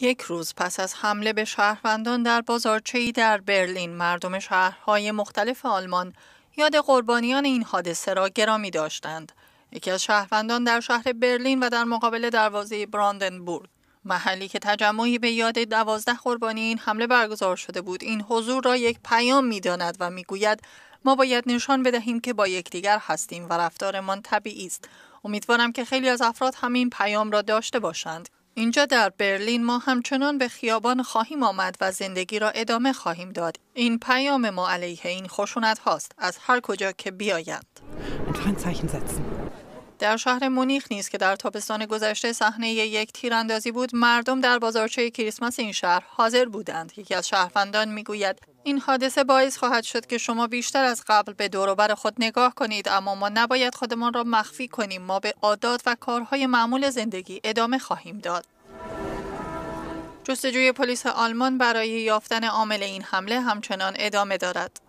یک روز پس از حمله به شهروندان در بازارچه‌ای در برلین مردم شهرهای مختلف آلمان یاد قربانیان این حادثه را گرامی داشتند. یکی از شهروندان در شهر برلین و در مقابل دروازه براندنبورگ محلی که تجمعی به یاد دوازده قربانی این حمله برگزار شده بود این حضور را یک پیام میداند و میگوید ما باید نشان بدهیم که با یکدیگر هستیم و رفتارمان طبیعی است امیدوارم که خیلی از افراد همین پیام را داشته باشند اینجا در برلین ما همچنان به خیابان خواهیم آمد و زندگی را ادامه خواهیم داد. این پیام ما علیه این خشونت هاست از هر کجا که بیایند. در شهر مونیخ نیز که در تابستان گذشته صحنه یک تیراندازی بود مردم در بازارچه کریسمس این شهر حاضر بودند یکی از شهروندان میگوید این حادثه باعث خواهد شد که شما بیشتر از قبل به دوروبر خود نگاه کنید اما ما نباید خودمان را مخفی کنیم ما به عادات و کارهای معمول زندگی ادامه خواهیم داد جستجوی پلیس آلمان برای یافتن عامل این حمله همچنان ادامه دارد